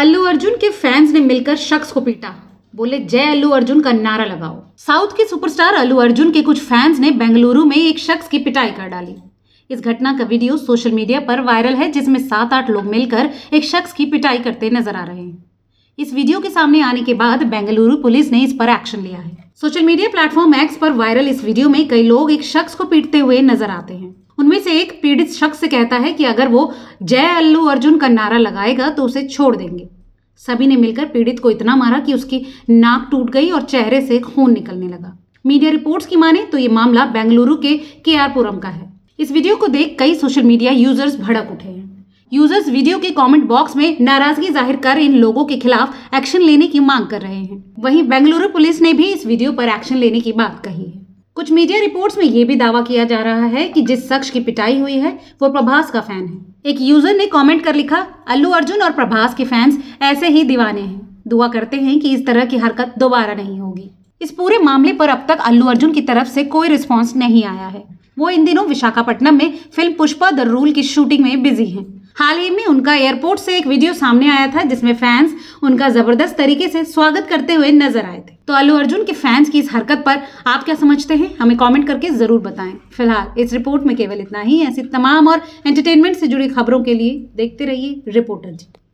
अल्लू अर्जुन के फैंस ने मिलकर शख्स को पीटा बोले जय अल्लू अर्जुन का नारा लगाओ साउथ के सुपरस्टार अल्लू अर्जुन के कुछ फैंस ने बेंगलुरु में एक शख्स की पिटाई कर डाली इस घटना का वीडियो सोशल मीडिया पर वायरल है जिसमें सात आठ लोग मिलकर एक शख्स की पिटाई करते नजर आ रहे हैं इस वीडियो के सामने आने के बाद बेंगलुरु पुलिस ने इस पर एक्शन लिया है सोशल मीडिया प्लेटफॉर्म एक्स पर वायरल इस वीडियो में कई लोग एक शख्स को पीटते हुए नजर आते हैं उनमें से एक पीड़ित शख्स कहता है कि अगर वो जय अल्लू अर्जुन का नारा लगाएगा तो उसे छोड़ देंगे सभी ने मिलकर पीड़ित को इतना मारा कि उसकी नाक टूट गई और चेहरे से खून निकलने लगा मीडिया रिपोर्ट्स की माने तो ये मामला बेंगलुरु के के का है इस वीडियो को देख कई सोशल मीडिया यूजर्स भड़क उठे हैं यूजर्स वीडियो के कमेंट बॉक्स में नाराजगी जाहिर कर इन लोगों के खिलाफ एक्शन लेने की मांग कर रहे हैं वहीं बेंगलुरु पुलिस ने भी इस वीडियो पर एक्शन लेने की बात कही है कुछ मीडिया रिपोर्ट्स में ये भी दावा किया जा रहा है कि जिस शख्स की पिटाई हुई है वो प्रभास का फैन है एक यूजर ने कमेंट कर लिखा अल्लू अर्जुन और प्रभास के फैंस ऐसे ही दीवाने हैं दुआ करते हैं कि इस तरह की हरकत दोबारा नहीं होगी इस पूरे मामले पर अब तक अल्लू अर्जुन की तरफ से कोई रिस्पॉन्स नहीं आया है वो इन दिनों विशाखापट्टनम में फिल्म पुष्पा द रूल की शूटिंग में बिजी हैं हाल ही में उनका एयरपोर्ट से एक वीडियो सामने आया था जिसमें फैंस उनका जबरदस्त तरीके से स्वागत करते हुए नजर आए थे तो अल्लू अर्जुन के फैंस की इस हरकत पर आप क्या समझते हैं हमें कमेंट करके ज़रूर बताएं फिलहाल इस रिपोर्ट में केवल इतना ही ऐसी तमाम और एंटरटेनमेंट से जुड़ी खबरों के लिए देखते रहिए रिपोर्टर जी